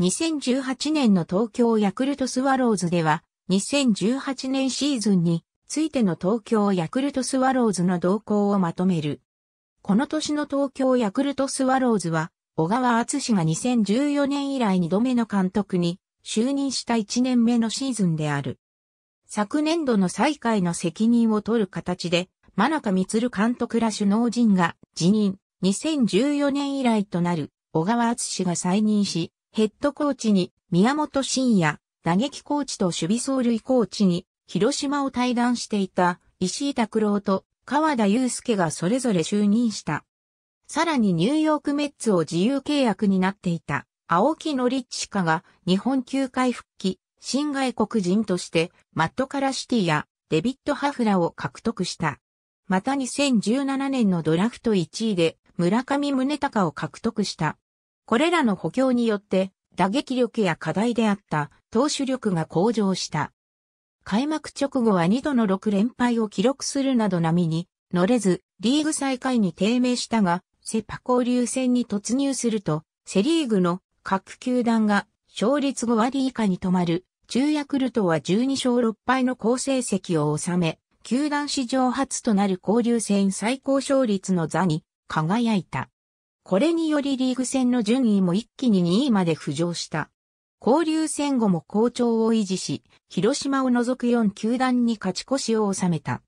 2018年の東京ヤクルトスワローズでは、2018年シーズンについての東京ヤクルトスワローズの動向をまとめる。この年の東京ヤクルトスワローズは、小川厚氏が2014年以来2度目の監督に就任した1年目のシーズンである。昨年度の再開の責任を取る形で、真中光監督ら首脳陣が辞任、2014年以来となる小川厚氏が再任し、ヘッドコーチに宮本慎也、打撃コーチと守備走塁コーチに広島を退団していた石井拓郎と川田祐介がそれぞれ就任した。さらにニューヨークメッツを自由契約になっていた青木のリッチカが日本球界復帰、新外国人としてマットカラシティやデビッド・ハフラを獲得した。また2017年のドラフト1位で村上宗隆を獲得した。これらの補強によって、打撃力や課題であった投手力が向上した。開幕直後は2度の6連敗を記録するなど波に乗れず、リーグ最下位に低迷したが、セパ交流戦に突入すると、セリーグの各球団が勝率5割以下に止まる、中ヤクルトは12勝6敗の好成績を収め、球団史上初となる交流戦最高勝率の座に輝いた。これによりリーグ戦の順位も一気に2位まで浮上した。交流戦後も好調を維持し、広島を除く4球団に勝ち越しを収めた。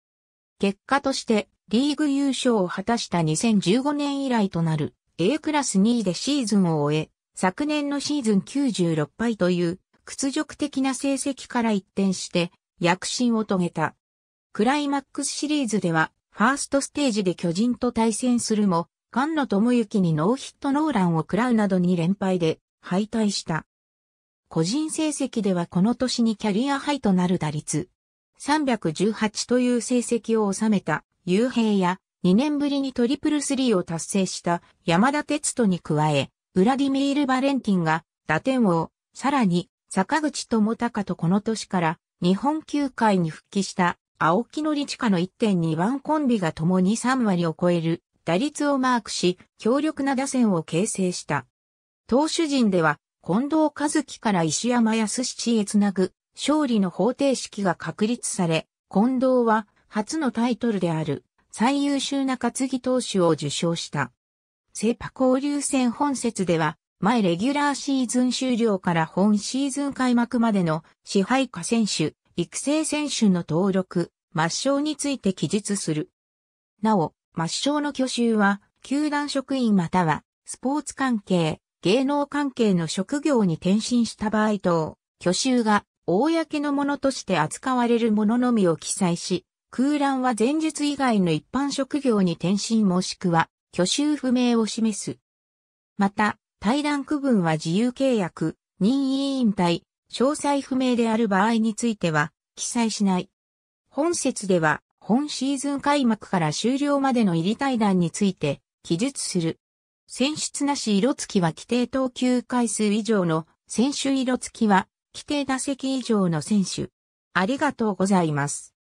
結果として、リーグ優勝を果たした2015年以来となる A クラス2位でシーズンを終え、昨年のシーズン96敗という屈辱的な成績から一転して躍進を遂げた。クライマックスシリーズではファーストステージで巨人と対戦するも菅野智之にノーヒットノーランを食らうなどに連敗で敗退した。個人成績ではこの年にキャリアハイとなる打率318という成績を収めた雄平や2年ぶりにトリプルスリーを達成した山田哲人に加え、ウラディミール・バレンティンが打点王、さらに坂口智隆とこの年から日本球界に復帰した青木のりちかの1.2番コンビが共に3割を超える打率をマークし、強力な打線を形成した。投手陣では、近藤和樹から石山康七へつなぐ、勝利の方程式が確立され、近藤は初のタイトルである最優秀な担ぎ投手を受賞した。セパ交流戦本節では、前レギュラーシーズン終了から本シーズン開幕までの支配下選手、育成選手の登録、抹消について記述する。なお、抹消の去就は、球団職員または、スポーツ関係、芸能関係の職業に転身した場合等、去就が、公のものとして扱われるもののみを記載し、空欄は前述以外の一般職業に転身もしくは、去就不明を示す。また、対談区分は自由契約、任意引退、詳細不明である場合については、記載しない。本説では、本シーズン開幕から終了までの入り対談について記述する。選出なし色付きは規定投球回数以上の選手色付きは規定打席以上の選手。ありがとうございます。